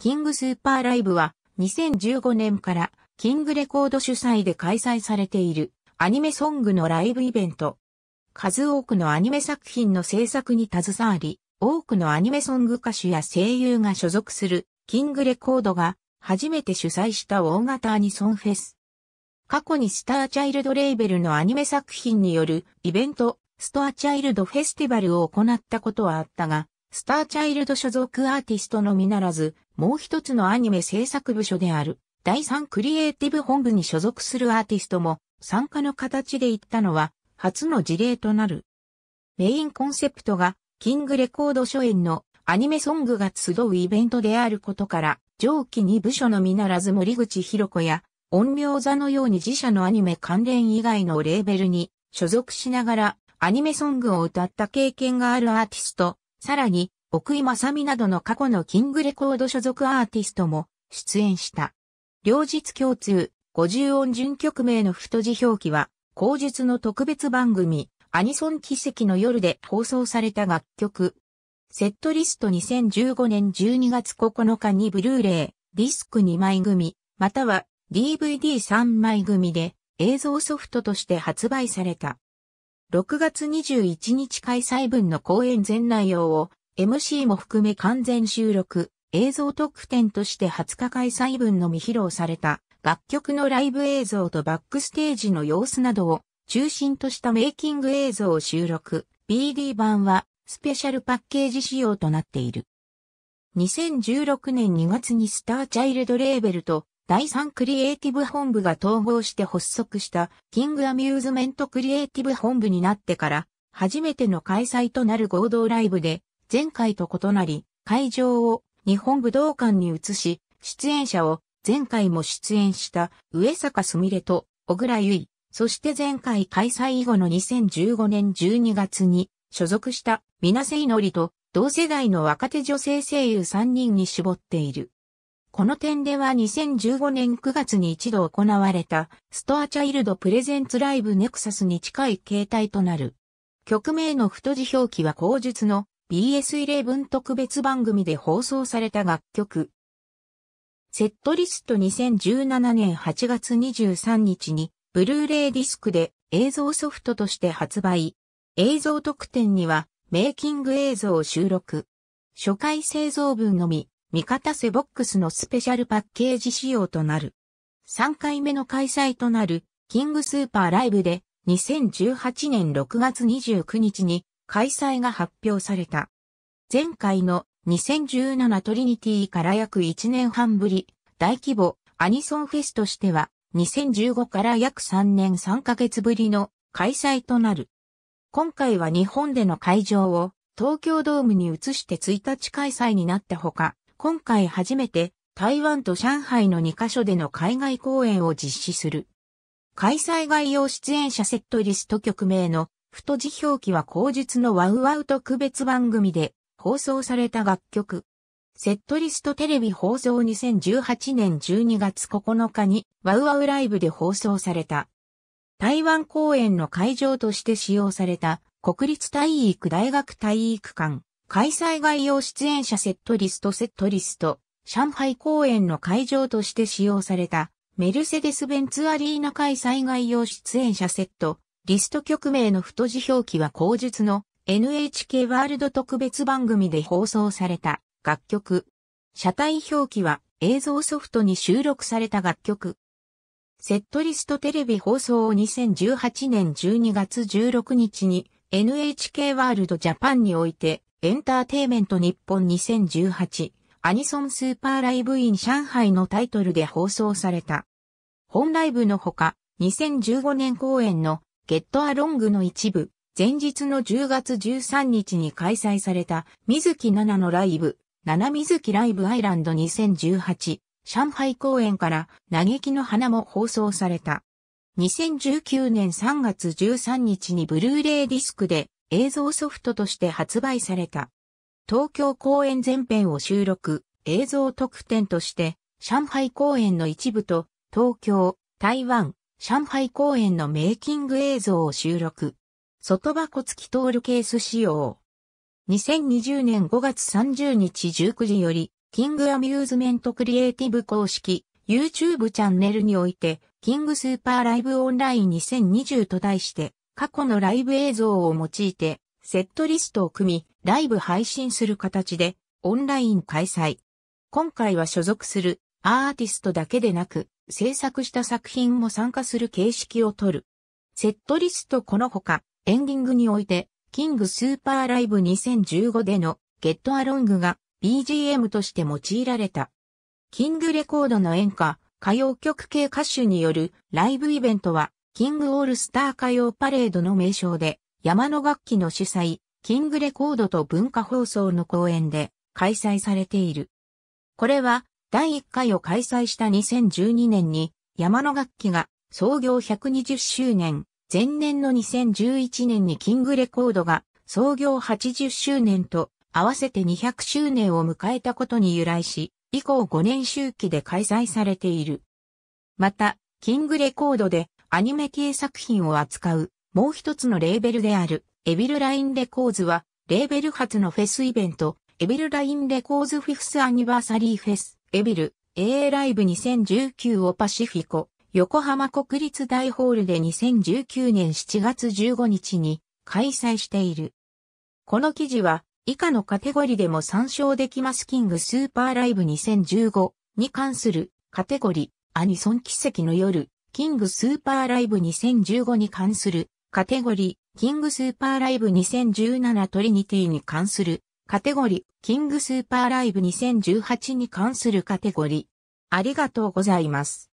キングスーパーライブは2015年からキングレコード主催で開催されているアニメソングのライブイベント。数多くのアニメ作品の制作に携わり、多くのアニメソング歌手や声優が所属するキングレコードが初めて主催した大型アニソンフェス。過去にスターチャイルドレーベルのアニメ作品によるイベント、ストアチャイルドフェスティバルを行ったことはあったが、スターチャイルド所属アーティストのみならず、もう一つのアニメ制作部署である第三クリエイティブ本部に所属するアーティストも参加の形で行ったのは初の事例となる。メインコンセプトがキングレコード初演のアニメソングが集うイベントであることから、上記に部署のみならず森口博子や陰陽座のように自社のアニメ関連以外のレーベルに所属しながらアニメソングを歌った経験があるアーティスト、さらに奥井正美などの過去のキングレコード所属アーティストも出演した。両日共通、50音順曲名の太字表記は、後述の特別番組、アニソン奇跡の夜で放送された楽曲。セットリスト2015年12月9日にブルーレイ、ディスク2枚組、または DVD3 枚組で映像ソフトとして発売された。6月21日開催分の公演全内容を MC も含め完全収録、映像特典として20日開催分のみ披露された楽曲のライブ映像とバックステージの様子などを中心としたメイキング映像を収録。BD 版はスペシャルパッケージ仕様となっている。2016年2月にスターチャイルドレーベルと第3クリエイティブ本部が統合して発足したキングアミューズメントクリエイティブ本部になってから初めての開催となる合同ライブで前回と異なり、会場を日本武道館に移し、出演者を前回も出演した上坂すみれと小倉優衣、そして前回開催以後の2015年12月に所属した水瀬祈りと同世代の若手女性声優3人に絞っている。この点では2015年9月に一度行われたストアチャイルドプレゼンツライブネクサスに近い形態となる。曲名の太字表記は口述の BS11 特別番組で放送された楽曲。セットリスト2017年8月23日に、ブルーレイディスクで映像ソフトとして発売。映像特典には、メイキング映像を収録。初回製造分のみ、味方セボックスのスペシャルパッケージ仕様となる。3回目の開催となる、キングスーパーライブで、2018年6月29日に、開催が発表された。前回の2017トリニティから約1年半ぶり、大規模アニソンフェスとしては、2015から約3年3ヶ月ぶりの開催となる。今回は日本での会場を東京ドームに移して1日開催になったほか、今回初めて台湾と上海の2カ所での海外公演を実施する。開催概要出演者セットリスト曲名の太字表記は後日のワウワウ特別番組で放送された楽曲。セットリストテレビ放送2018年12月9日にワウワウライブで放送された。台湾公演の会場として使用された国立体育大学体育館開催概要出演者セットリストセットリスト上海公演の会場として使用されたメルセデス・ベンツアリーナ開催概要出演者セットリスト局名の太字表記は口述の NHK ワールド特別番組で放送された楽曲。車体表記は映像ソフトに収録された楽曲。セットリストテレビ放送を2018年12月16日に NHK ワールドジャパンにおいてエンターテイメント日本2018アニソンスーパーライブイン上海のタイトルで放送された。本ライブのほか2015年公演のゲットアロングの一部、前日の10月13日に開催された、水木奈々のライブ、七水木ライブアイランド2018、上海公演から、嘆きの花も放送された。2019年3月13日にブルーレイディスクで映像ソフトとして発売された。東京公演全編を収録、映像特典として、上海公演の一部と、東京、台湾、上海公演のメイキング映像を収録。外箱付きトールケース仕様。2020年5月30日19時より、キングアミューズメントクリエイティブ公式 YouTube チャンネルにおいて、キングスーパーライブオンライン2020と題して、過去のライブ映像を用いて、セットリストを組み、ライブ配信する形で、オンライン開催。今回は所属するアーティストだけでなく、制作した作品も参加する形式をとる。セットリストこのほか、エンディングにおいて、キングスーパーライブ2015でのゲットアロングが BGM として用いられた。キングレコードの演歌、歌謡曲系歌手によるライブイベントは、キングオールスター歌謡パレードの名称で、山野楽器の主催、キングレコードと文化放送の公演で開催されている。これは、第1回を開催した2012年に山野楽器が創業120周年、前年の2011年にキングレコードが創業80周年と合わせて200周年を迎えたことに由来し、以降5年周期で開催されている。また、キングレコードでアニメ系作品を扱うもう一つのレーベルであるエビルラインレコーズはレーベル初のフェスイベントエビルラインレコーズフィフスアニバーサリーフェスエビル、AA ライブ2019をパシフィコ、横浜国立大ホールで2019年7月15日に開催している。この記事は以下のカテゴリでも参照できますキングスーパーライブ2015に関するカテゴリアニソン奇跡の夜、キングスーパーライブ2015に関するカテゴリキングスーパーライブ2017トリニティに関するカテゴリ、キングスーパーライブ2018に関するカテゴリ。ありがとうございます。